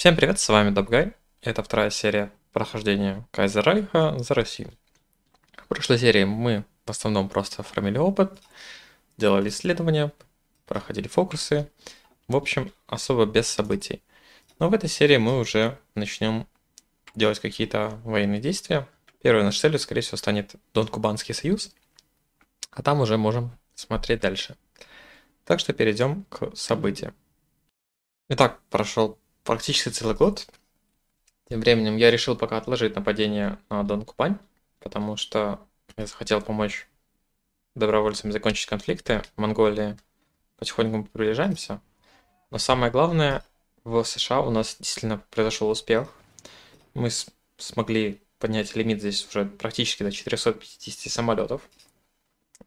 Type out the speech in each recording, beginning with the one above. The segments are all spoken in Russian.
Всем привет, с вами Дабгай. Это вторая серия прохождения Кайзерайха за Россию. В прошлой серии мы в основном просто оформили опыт, делали исследования, проходили фокусы. В общем, особо без событий. Но в этой серии мы уже начнем делать какие-то военные действия. Первой нашей целью, скорее всего, станет Дон-Кубанский союз. А там уже можем смотреть дальше. Так что перейдем к событиям. Итак, прошел практически целый год. Тем временем я решил пока отложить нападение на Дон Купань, потому что я захотел помочь добровольцам закончить конфликты в Монголии. Потихоньку мы приближаемся. Но самое главное, в США у нас действительно произошел успех. Мы смогли поднять лимит здесь уже практически до 450 самолетов.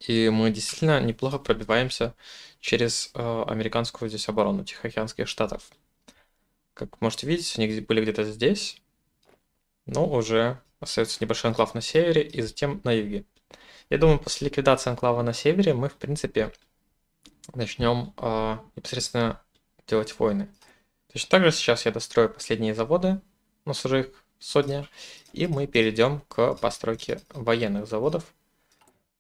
И мы действительно неплохо пробиваемся через э, американскую здесь оборону Тихоокеанских штатов. Как можете видеть, они были где-то здесь, но уже остается небольшой анклав на севере и затем на юге. Я думаю, после ликвидации анклава на севере мы, в принципе, начнем э, непосредственно делать войны. Точно так же сейчас я дострою последние заводы, но нас уже их сотня, и мы перейдем к постройке военных заводов.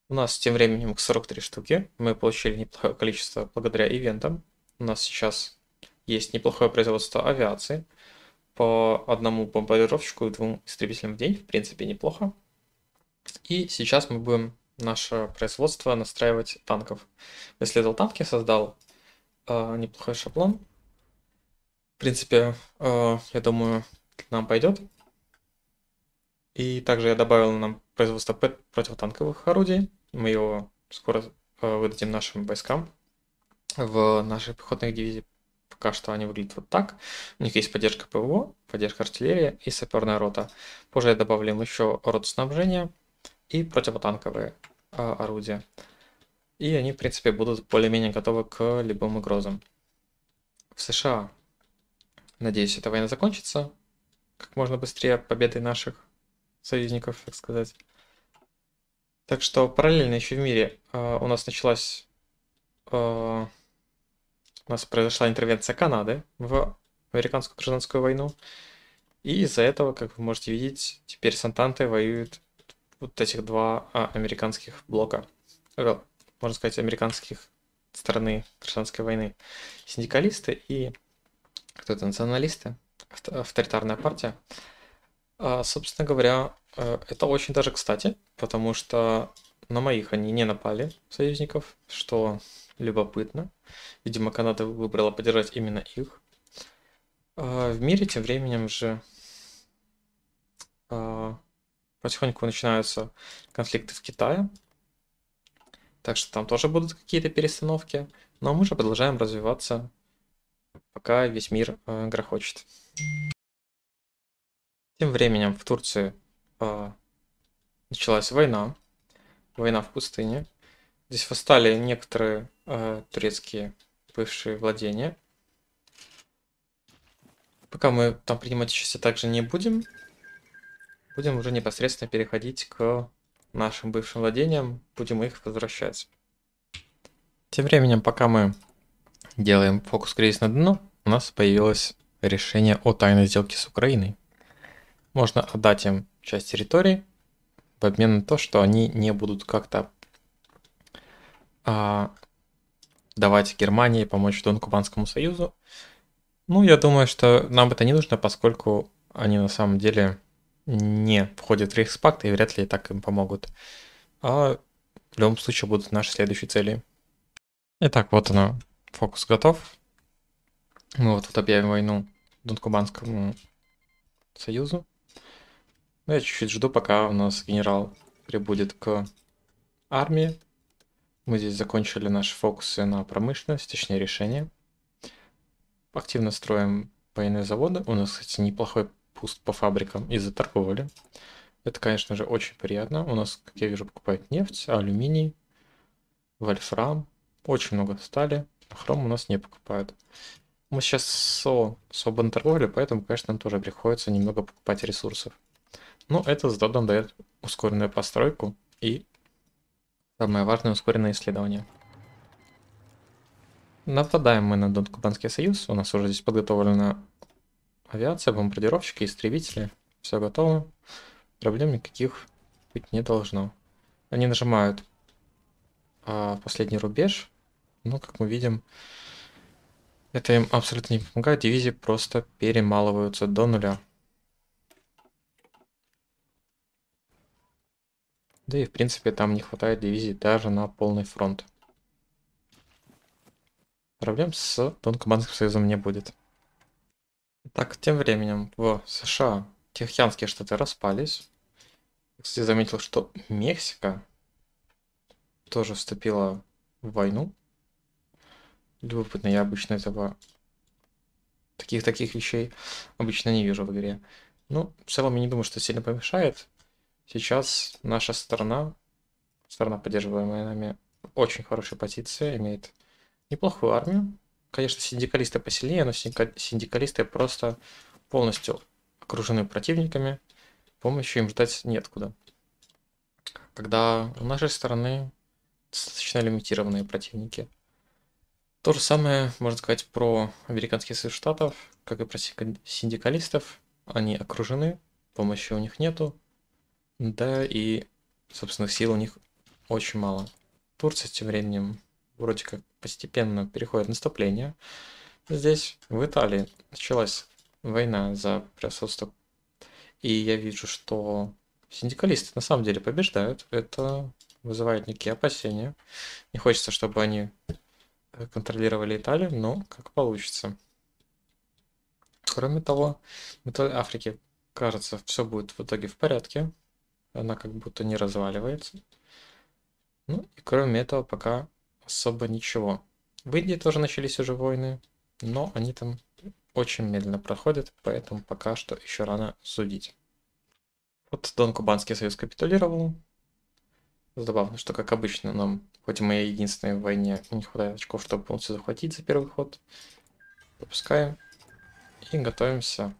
У нас тем временем 43 штуки, мы получили неплохое количество благодаря ивентам. У нас сейчас есть неплохое производство авиации. По одному бомбардировщику и двум истребителям в день, в принципе, неплохо. И сейчас мы будем наше производство настраивать танков. В Исследовал танки, создал э, неплохой шаблон. В принципе, э, я думаю, нам пойдет. И также я добавил нам производство противотанковых орудий. Мы его скоро э, выдадим нашим войскам в нашей пехотной дивизии пока что они выглядят вот так. У них есть поддержка ПВО, поддержка артиллерии и саперная рота. Позже я добавлю еще рот снабжения и противотанковые э, орудия. И они, в принципе, будут более-менее готовы к любым угрозам. В США, надеюсь, эта война закончится как можно быстрее победой наших союзников, так сказать. Так что параллельно еще в мире э, у нас началась... Э, у нас произошла интервенция Канады в американскую гражданскую войну. И из-за этого, как вы можете видеть, теперь с Антантой воюют вот этих два а, американских блока. Э, можно сказать, американских стороны гражданской войны. Синдикалисты и кто то националисты, авторитарная партия. А, собственно говоря, э, это очень даже кстати, потому что на моих они не напали, союзников, что любопытно. Видимо, Канада выбрала поддержать именно их. А в мире тем временем же а, потихоньку начинаются конфликты в Китае. Так что там тоже будут какие-то перестановки. Но мы же продолжаем развиваться, пока весь мир э, грохочет. Тем временем в Турции э, началась война война в пустыне. Здесь восстали некоторые э, турецкие бывшие владения. Пока мы там принимать участие также не будем, будем уже непосредственно переходить к нашим бывшим владениям, будем их возвращать. Тем временем, пока мы делаем фокус кризис на дно, у нас появилось решение о тайной сделке с Украиной. Можно отдать им часть территории, в обмен на то, что они не будут как-то а, давать Германии помочь дон союзу. Ну, я думаю, что нам это не нужно, поскольку они на самом деле не входят в Рейхспакт и вряд ли так им помогут. А в любом случае будут наши следующие цели. Итак, вот оно. Фокус готов. Мы вот тут объявим войну Донкубанскому союзу. Ну, я чуть-чуть жду, пока у нас генерал прибудет к армии. Мы здесь закончили наши фокусы на промышленность, точнее решение. Активно строим военные заводы. У нас, кстати, неплохой пуст по фабрикам из-за торговли. Это, конечно же, очень приятно. У нас, как я вижу, покупают нефть, алюминий, вольфрам. Очень много стали. хром у нас не покупают. Мы сейчас со, с обан торговли, поэтому, конечно, нам тоже приходится немного покупать ресурсов. Ну, это с додом дает ускоренную постройку и самое важное ускоренное исследование. Нападаем мы на Донкубанский союз. У нас уже здесь подготовлена авиация, бомбардировщики, истребители. Все готово. Проблем никаких быть не должно. Они нажимают а, последний рубеж. Но, как мы видим, это им абсолютно не помогает. Дивизии просто перемалываются до нуля. Да и в принципе там не хватает дивизий даже на полный фронт. Проблем с Донкомандским союзом не будет. Так, тем временем в США Тихоокеанские штаты распались. Кстати, заметил, что Мексика тоже вступила в войну. Любопытно, я обычно этого таких таких вещей обычно не вижу в игре. Ну, в целом я не думаю, что сильно помешает. Сейчас наша страна, страна, поддерживаемая нами, очень хорошая позиция, имеет неплохую армию. Конечно, синдикалисты посильнее, но синдикалисты просто полностью окружены противниками, помощи им ждать неоткуда. Когда у нашей стороны достаточно лимитированные противники. То же самое можно сказать про американских Соединенных Штатов, как и про синдикалистов. Они окружены, помощи у них нету, да, и, собственно, сил у них очень мало. Турция тем временем вроде как постепенно переходит в наступление. Здесь, в Италии, началась война за присутствие. И я вижу, что синдикалисты на самом деле побеждают. Это вызывает некие опасения. Не хочется, чтобы они э, контролировали Италию, но как получится. Кроме того, в Африке, кажется, все будет в итоге в порядке она как будто не разваливается. Ну и кроме этого пока особо ничего. В Индии тоже начались уже войны, но они там очень медленно проходят, поэтому пока что еще рано судить. Вот Дон Кубанский союз капитулировал. Забавно, что как обычно нам, хоть и единственные в войне, не хватает очков, чтобы полностью захватить за первый ход. Запускаем и готовимся.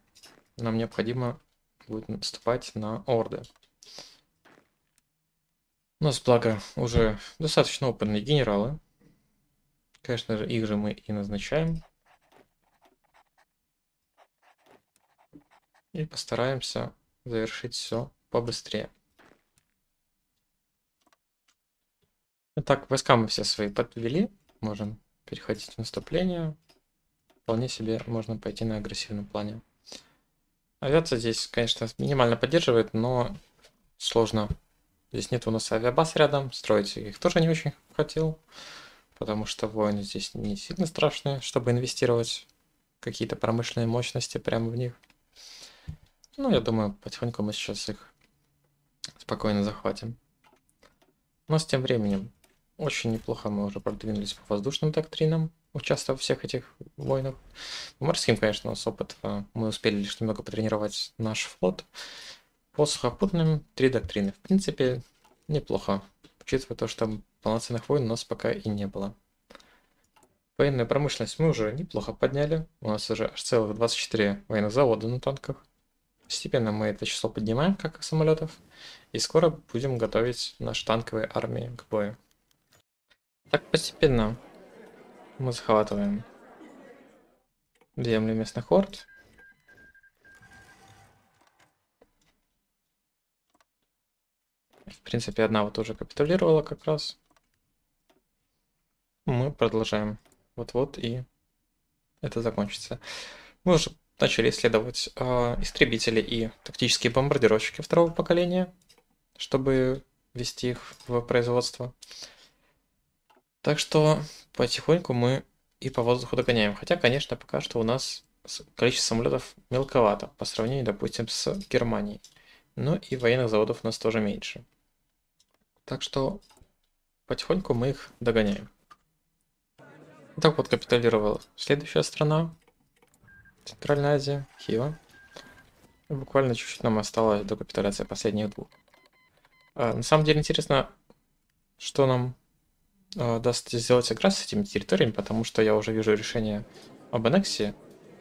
Нам необходимо будет наступать на орды. У нас, благо, уже достаточно опытные генералы. Конечно же, их же мы и назначаем. И постараемся завершить все побыстрее. Итак, войска мы все свои подвели. Можем переходить в наступление. Вполне себе можно пойти на агрессивном плане. Авиация здесь, конечно, минимально поддерживает, но сложно Здесь нет у нас авиабаз рядом, строить их тоже не очень хотел, потому что войны здесь не сильно страшные, чтобы инвестировать какие-то промышленные мощности прямо в них. Ну, я думаю, потихоньку мы сейчас их спокойно захватим. Но с тем временем очень неплохо мы уже продвинулись по воздушным доктринам, участвовав в всех этих войнах. морским, конечно, у нас опыт. Э, мы успели лишь немного потренировать наш флот, по сухопутным три доктрины. В принципе, неплохо. Учитывая то, что полноценных войн у нас пока и не было. Военную промышленность мы уже неплохо подняли. У нас уже аж целых 24 военных завода на танках. Постепенно мы это число поднимаем, как и самолетов. И скоро будем готовить наши танковые армии к бою. Так постепенно мы захватываем земли местных орд. В принципе, одна вот уже капитулировала как раз. Мы продолжаем. Вот-вот и это закончится. Мы уже начали исследовать э, истребители и тактические бомбардировщики второго поколения, чтобы ввести их в производство. Так что потихоньку мы и по воздуху догоняем. Хотя, конечно, пока что у нас количество самолетов мелковато по сравнению, допустим, с Германией. Но ну и военных заводов у нас тоже меньше. Так что потихоньку мы их догоняем. Так вот капитулировала следующая страна. Центральная Азия, Хива. И буквально чуть-чуть нам осталось до капитуляции последних двух. А, на самом деле интересно, что нам а, даст сделать игра с этими территориями, потому что я уже вижу решение об аннексии.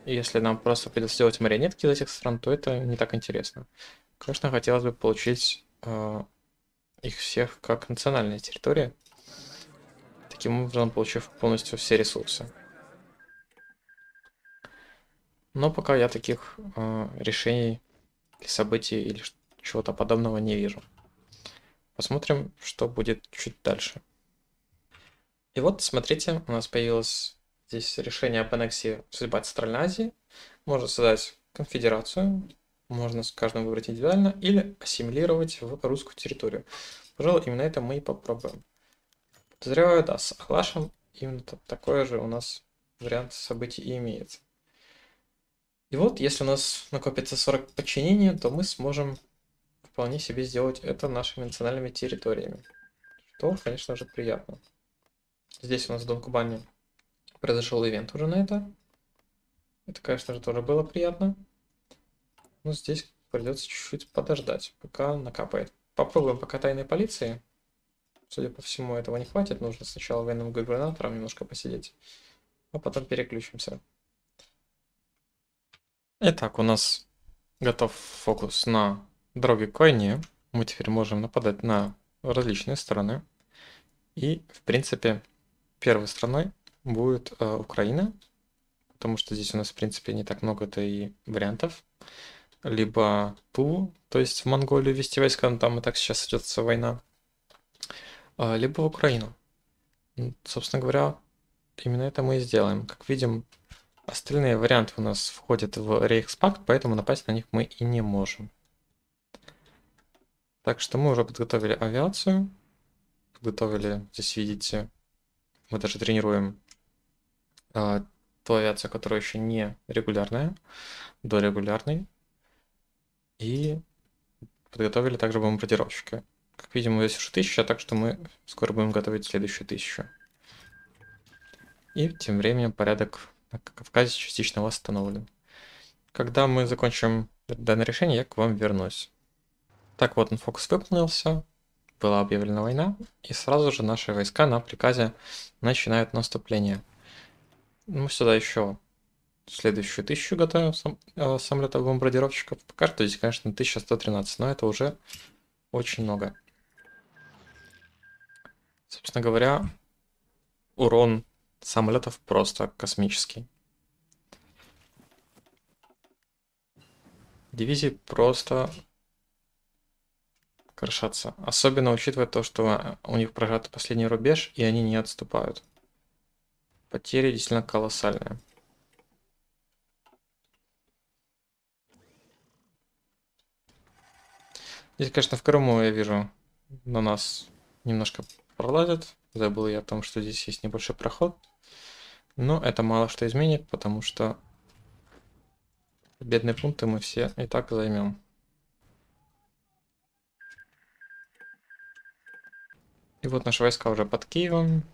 И если нам просто придется сделать марионетки из этих стран, то это не так интересно. Конечно, хотелось бы получить а, их всех как национальная территория, таким образом получив полностью все ресурсы. Но пока я таких э, решений или событий или чего-то подобного не вижу. Посмотрим, что будет чуть дальше. И вот, смотрите, у нас появилось здесь решение об аннексии судьба Центральной Азии. Можно создать конфедерацию, можно с каждым выбрать индивидуально, или ассимилировать в русскую территорию. Пожалуй, именно это мы и попробуем. Подозреваю, да, с Ахлашем именно такое же у нас вариант событий и имеется. И вот, если у нас накопится 40 подчинений, то мы сможем вполне себе сделать это нашими национальными территориями. Что, конечно же, приятно. Здесь у нас в Донкубане произошел ивент уже на это. Это, конечно же, тоже было приятно. Ну, здесь придется чуть-чуть подождать, пока накапает. Попробуем пока тайной полиции. Судя по всему, этого не хватит. Нужно сначала военным губернатором немножко посидеть, а потом переключимся. Итак, у нас готов фокус на дороге к войне. Мы теперь можем нападать на различные страны. И, в принципе, первой страной будет э, Украина, потому что здесь у нас, в принципе, не так много-то и вариантов либо Тулу, то есть в Монголию вести войска, но там и так сейчас идется война, а, либо в Украину. Собственно говоря, именно это мы и сделаем. Как видим, остальные варианты у нас входят в Рейхспакт, поэтому напасть на них мы и не можем. Так что мы уже подготовили авиацию, подготовили, здесь видите, мы даже тренируем э, ту авиацию, которая еще не регулярная, до регулярной. И подготовили также бомбардировщики. Как видим, у нас уже тысяча, так что мы скоро будем готовить следующую тысячу. И тем временем порядок на Кавказе частично восстановлен. Когда мы закончим данное решение, я к вам вернусь. Так вот, он фокус выполнился, была объявлена война, и сразу же наши войска на приказе начинают наступление. Мы ну, сюда еще следующую тысячу готовим сам, э, самолетов бомбардировщиков. Пока что здесь, конечно, 1113, но это уже очень много. Собственно говоря, урон самолетов просто космический. Дивизии просто крышатся. Особенно учитывая то, что у них прожат последний рубеж, и они не отступают. Потери действительно колоссальные. Здесь, конечно, в Крыму я вижу, на нас немножко пролазят. Забыл я о том, что здесь есть небольшой проход. Но это мало что изменит, потому что бедные пункты мы все и так займем. И вот наши войска уже под Киевом.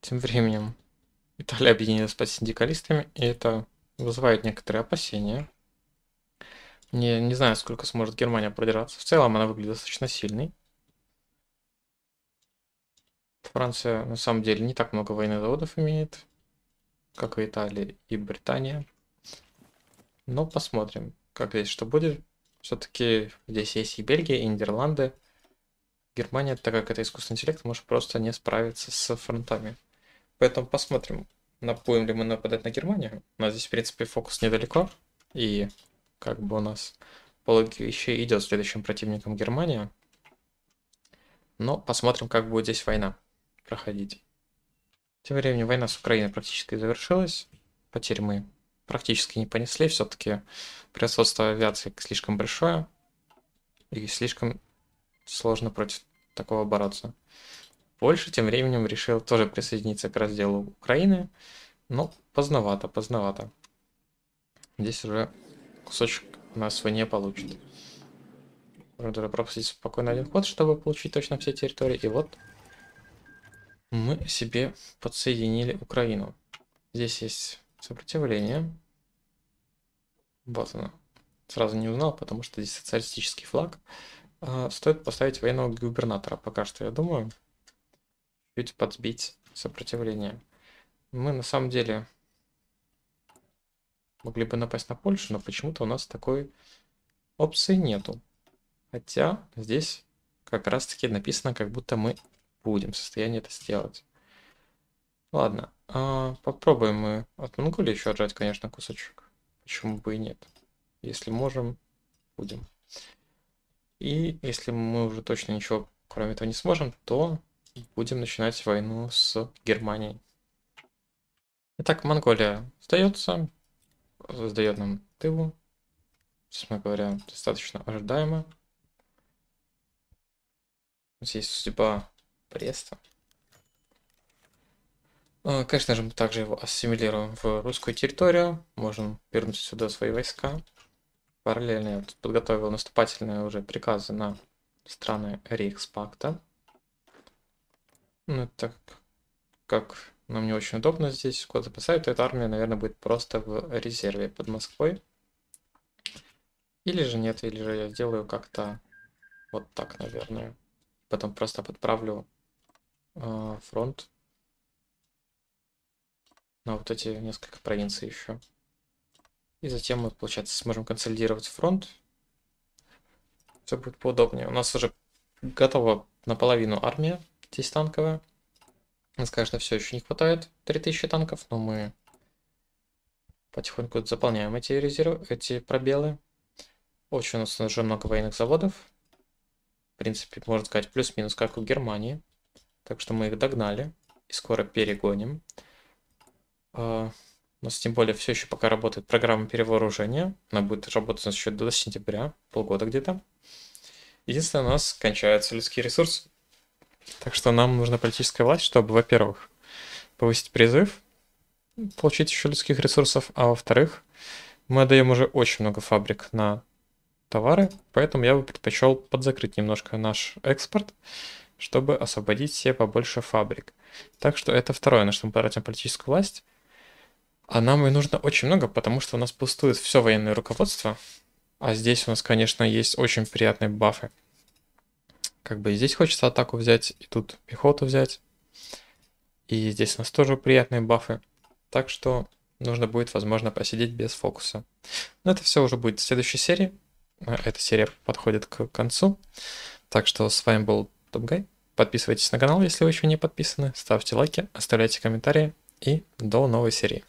Тем временем Италия объединилась под синдикалистами, и это вызывает некоторые опасения. Не, не знаю, сколько сможет Германия продержаться. В целом она выглядит достаточно сильной. Франция на самом деле не так много военных заводов имеет, как и Италия и Британия. Но посмотрим, как здесь что будет. Все-таки здесь есть и Бельгия, и Нидерланды. Германия, так как это искусственный интеллект, может просто не справиться с фронтами. Поэтому посмотрим, Напоим ли мы нападать на Германию? У нас здесь, в принципе, фокус недалеко. И как бы у нас по логике вещей идет следующим противником Германия. Но посмотрим, как будет здесь война проходить. Тем временем война с Украиной практически завершилась. Потери мы практически не понесли. Все-таки присутствие авиации слишком большое. И слишком сложно против такого бороться. Польша тем временем решила тоже присоединиться к разделу Украины, но поздновато, поздновато. Здесь уже кусочек у нас войне получит. Нужно пропустить спокойно один ход, чтобы получить точно все территории. И вот мы себе подсоединили Украину. Здесь есть сопротивление. Вот оно. Сразу не узнал, потому что здесь социалистический флаг. А, стоит поставить военного губернатора пока что, я думаю чуть подбить сопротивление. Мы на самом деле могли бы напасть на Польшу, но почему-то у нас такой опции нету. Хотя здесь как раз таки написано, как будто мы будем в состоянии это сделать. Ладно, а, попробуем мы от Монголии еще отжать, конечно, кусочек. Почему бы и нет? Если можем, будем. И если мы уже точно ничего кроме этого не сможем, то будем начинать войну с Германией. Итак, Монголия сдается, сдает нам тылу, честно говоря, достаточно ожидаемо. Здесь судьба Бреста. Э, конечно же, мы также его ассимилируем в русскую территорию. Можем вернуть сюда свои войска. Параллельно я подготовил наступательные уже приказы на страны Рейхспакта. Ну, так как нам ну, не очень удобно здесь куда-то поставить, то эта армия, наверное, будет просто в резерве под Москвой. Или же нет, или же я сделаю как-то вот так, наверное. Потом просто подправлю э, фронт на вот эти несколько провинций еще. И затем мы, получается, сможем консолидировать фронт. Все будет поудобнее. У нас уже готова наполовину армия. 50-танковая. Она скажет, что все еще не хватает 3000 танков, но мы потихоньку заполняем эти, резервы, эти пробелы. Очень у нас уже много военных заводов. В принципе, можно сказать, плюс-минус, как у Германии. Так что мы их догнали и скоро перегоним. А, у нас тем более все еще пока работает программа перевооружения. Она будет работать еще до сентября, полгода где-то. Единственное, у нас кончаются людские ресурсы. Так что нам нужна политическая власть, чтобы, во-первых, повысить призыв, получить еще людских ресурсов, а во-вторых, мы отдаем уже очень много фабрик на товары, поэтому я бы предпочел подзакрыть немножко наш экспорт, чтобы освободить себе побольше фабрик. Так что это второе, на что мы потратим политическую власть. А нам ее нужно очень много, потому что у нас пустует все военное руководство, а здесь у нас, конечно, есть очень приятные бафы. Как бы и здесь хочется атаку взять, и тут пехоту взять. И здесь у нас тоже приятные бафы. Так что нужно будет, возможно, посидеть без фокуса. Но это все уже будет в следующей серии. Э, эта серия подходит к концу. Так что с вами был Топгай. Подписывайтесь на канал, если вы еще не подписаны. Ставьте лайки, оставляйте комментарии. И до новой серии.